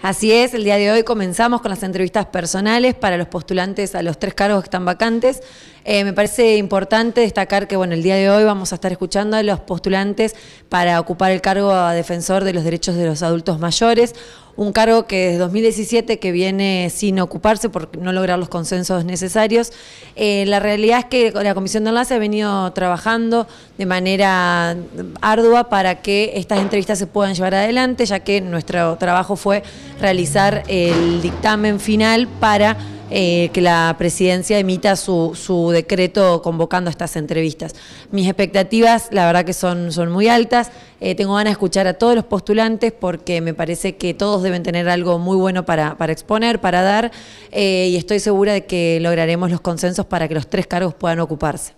Así es, el día de hoy comenzamos con las entrevistas personales para los postulantes a los tres cargos que están vacantes. Eh, me parece importante destacar que bueno, el día de hoy vamos a estar escuchando a los postulantes para ocupar el cargo a defensor de los derechos de los adultos mayores un cargo que desde 2017 que viene sin ocuparse por no lograr los consensos necesarios. Eh, la realidad es que la Comisión de Enlace ha venido trabajando de manera ardua para que estas entrevistas se puedan llevar adelante, ya que nuestro trabajo fue realizar el dictamen final para eh, que la presidencia emita su, su, decreto convocando estas entrevistas. Mis expectativas, la verdad que son, son muy altas. Eh, tengo ganas de escuchar a todos los postulantes porque me parece que todos deben tener algo muy bueno para, para exponer, para dar, eh, y estoy segura de que lograremos los consensos para que los tres cargos puedan ocuparse.